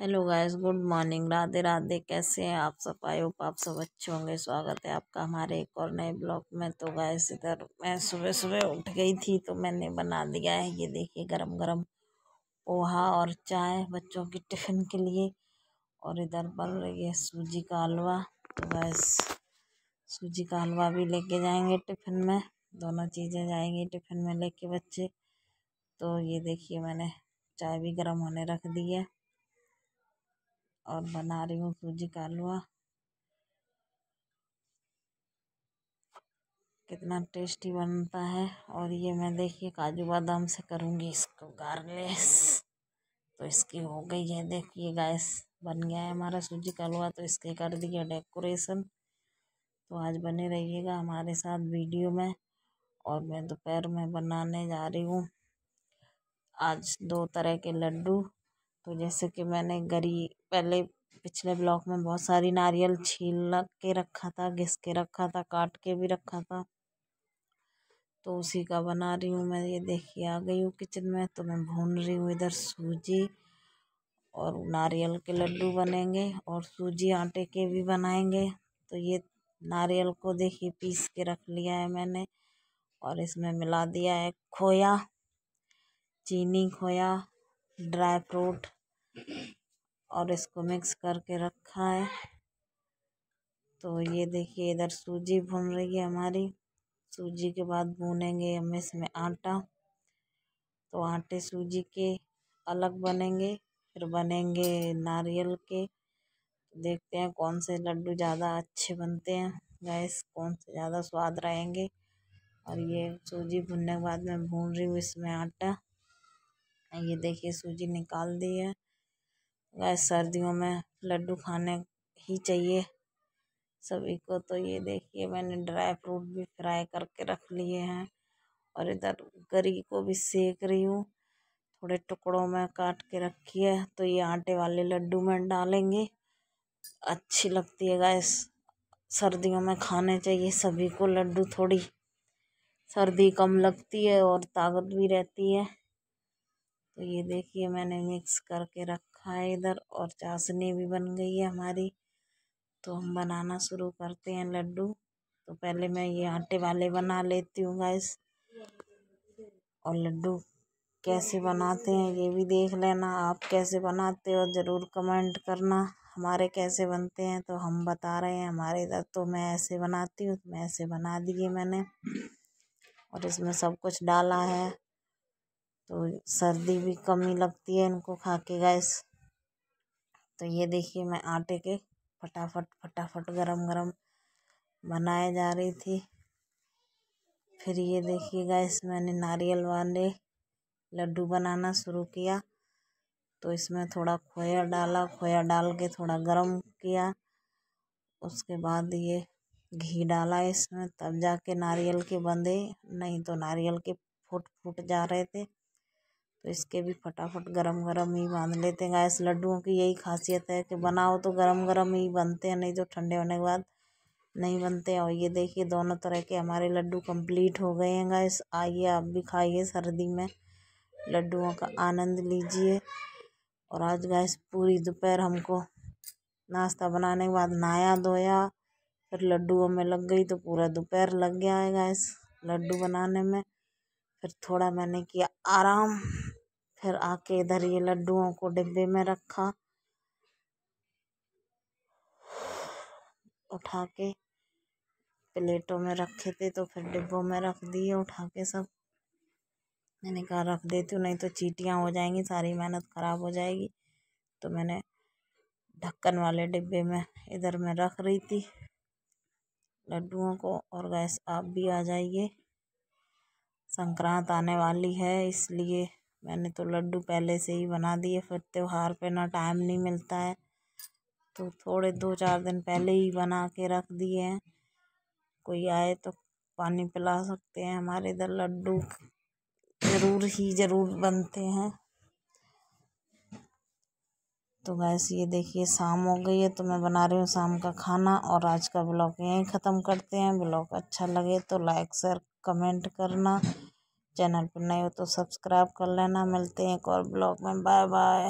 hello guys good morning Radhe Radhe कैसे हैं आप सब आई होप आप सब अच्छे होंगे स्वागत है आपका हमारे एक और नए ब्लॉग में तो गाइस इधर मैं सुबह सुबह उठ गई थी तो मैंने बना दिया है ये देखिए गरम गरम पोहा और चाय बच्चों के टिफ़िन के लिए और इधर बन रही है सूजी का हलवा तो गैस सूजी का हलवा भी लेके जाएंगे टिफ़िन में दोनों चीज़ें जाएंगी टिफ़िन में लेके बच्चे तो ये देखिए मैंने चाय भी गर्म होने रख दी है और बना रही हूँ सूजी का हलवा कितना टेस्टी बनता है और ये मैं देखिए काजू बादाम से करूँगी इसको गार्लेस तो इसकी हो गई है देखिए गैस बन गया है हमारा सूजी का हलवा तो इसके कर दिया डेकोरेशन तो आज बने रहिएगा हमारे साथ वीडियो में और मैं दोपहर में बनाने जा रही हूँ आज दो तरह के लड्डू तो जैसे कि मैंने गरी पहले पिछले ब्लॉक में बहुत सारी नारियल छील के रखा था घिस के रखा था काट के भी रखा था तो उसी का बना रही हूँ मैं ये देखिए आ गई हूँ किचन में तो मैं भून रही हूँ इधर सूजी और नारियल के लड्डू बनेंगे और सूजी आटे के भी बनाएंगे तो ये नारियल को देखिए पीस के रख लिया है मैंने और इसमें मिला दिया है खोया चीनी खोया ड्राई फ्रूट और इसको मिक्स करके रखा है तो ये देखिए इधर सूजी भुन रही है हमारी सूजी के बाद भूनेंगे हम इसमें आटा तो आटे सूजी के अलग बनेंगे फिर बनेंगे नारियल के देखते हैं कौन से लड्डू ज़्यादा अच्छे बनते हैं गैस कौन से ज़्यादा स्वाद रहेंगे और ये सूजी भुनने के बाद मैं भून रही हूँ इसमें आटा ये देखिए सूजी निकाल दी है सर्दियों में लड्डू खाने ही चाहिए सभी को तो ये देखिए मैंने ड्राई फ्रूट भी फ्राई करके रख लिए हैं और इधर गरी को भी सेक रही हूँ थोड़े टुकड़ों में काट के रखी है तो ये आटे वाले लड्डू में डालेंगे अच्छी लगती है गैस सर्दियों में खाने चाहिए सभी को लड्डू थोड़ी सर्दी कम लगती है और ताकत भी रहती है तो ये देखिए मैंने मिक्स करके रख है हाँ, इधर और चाशनी भी बन गई है हमारी तो हम बनाना शुरू करते हैं लड्डू तो पहले मैं ये आटे वाले बना लेती हूँ गैस और लड्डू कैसे बनाते हैं ये भी देख लेना आप कैसे बनाते हो ज़रूर कमेंट करना हमारे कैसे बनते हैं तो हम बता रहे हैं हमारे इधर तो मैं ऐसे बनाती हूँ तो मैं ऐसे बना दिए मैंने और इसमें सब कुछ डाला है तो सर्दी भी कमी लगती है इनको खा के गैस तो ये देखिए मैं आटे के फटाफट फटाफट गरम गरम बनाए जा रही थी फिर ये देखिए गैस मैंने नारियल वाले लड्डू बनाना शुरू किया तो इसमें थोड़ा खोया डाला खोया डाल के थोड़ा गरम किया उसके बाद ये घी डाला इसमें तब जाके नारियल के बंधे नहीं तो नारियल के फूट फूट जा रहे थे तो इसके भी फटाफट गरम गरम ही बांध लेते हैं गैस लड्डुओं की यही खासियत है कि बनाओ तो गरम गरम ही बनते हैं नहीं तो ठंडे होने के बाद नहीं बनते हैं और ये देखिए दोनों तरह के हमारे लड्डू कंप्लीट हो गए हैं गैस आइए आप भी खाइए सर्दी में लड्डुओं का आनंद लीजिए और आज गैस पूरी दोपहर हमको नाश्ता बनाने के बाद नहाया धोया फिर लड्डुओं में लग गई तो पूरा दोपहर लग गया है गैस लड्डू बनाने में फिर थोड़ा मैंने किया आराम फिर आके इधर ये लड्डुओं को डिब्बे में रखा उठा के प्लेटों में रखे थे तो फिर डिब्बों में रख दिए उठा के सब मैंने कहा रख देती हूँ नहीं तो चीटियाँ हो जाएंगी सारी मेहनत ख़राब हो जाएगी तो मैंने ढक्कन वाले डिब्बे में इधर मैं रख रही थी लड्डुओं को और गैस आप भी आ जाइए संक्रांत आने वाली है इसलिए मैंने तो लड्डू पहले से ही बना दिए फिर त्यौहार पे ना टाइम नहीं मिलता है तो थोड़े दो चार दिन पहले ही बना के रख दिए हैं कोई आए तो पानी पिला सकते हैं हमारे इधर लड्डू ज़रूर ही ज़रूर बनते हैं तो गैस ये देखिए शाम हो गई है तो मैं बना रही हूँ शाम का खाना और आज का ब्लॉग यहीं ख़त्म करते हैं ब्लॉग अच्छा लगे तो लाइक शेयर कमेंट करना चैनल पर नए हो तो सब्सक्राइब कर लेना मिलते हैं एक और ब्लॉग में बाय बाय